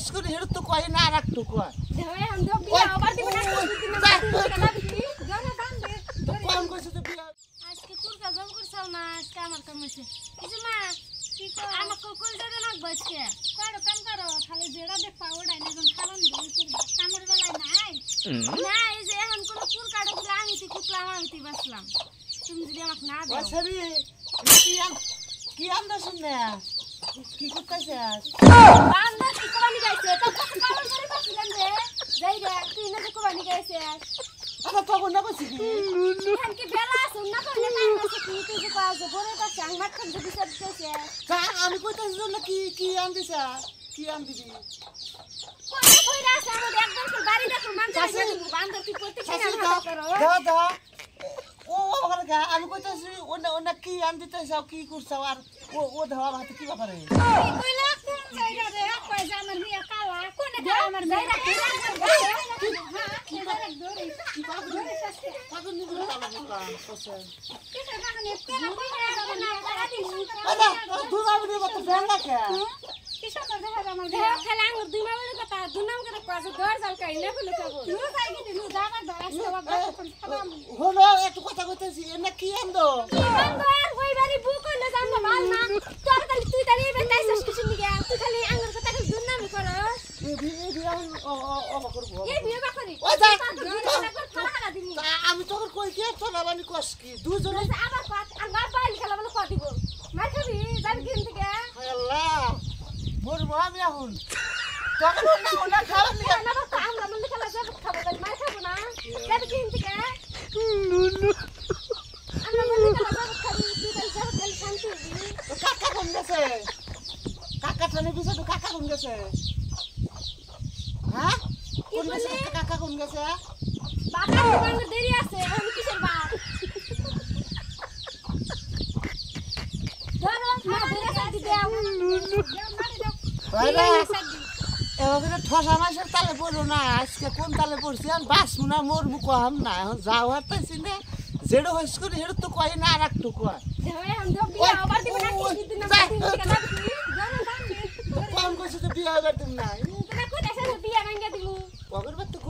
Choice করে হের তো কয় না আর একটু কয় কম কইছে তো বিয়া আজকে কুরকা জম করছাও না আজকে আমার কাম হইছে কিছু মা কি কর আমার কোকল জানা না বসকে করো কাম করো খালি জেড়া দেখ পাওড়াই না যখন খালো নি কামর বেলায় নাই না এই যে এখন কি আম কি apa nih guys ya apa apa guna kok sih kan kebela sunna kok ya kan masih gitu ya. anu sih pak sebore pak yang makan tuh bisa bisa sih ya kan kami kok itu sunna ki ki yang bisa ki yang bisa kok aku udah sama dia oh, oh, kan anu sebari dia cuma dia jadi bandar tipu tipu yang mana perlu dah dah Aku হলো একটু কথা কইতেছি না কি আনন্দ আমি তোর কই কে চলাবানি কস কি দুজন আমার আমার বাইল খেলা বলে কয় দিব মাই খাবি যাবি কিন থেকে আল্লাহ মোর মা আমি এখন তখন না ওনা খাওয়া নি না বাবা আমরা মন খেলা যাব খাবো না মাই খাবো কাকা কোন গেছে কাকা থানে গেছে হ্যাঁ কাকা কোন গেছে বাবা তোমার তালে পড়ো না আজকে কোন তালে পড়ছি আমি বাসু না মোর মুখ হাম না এখন যাও আর পাইছি না যেটা তো কয় না আর একটু কয়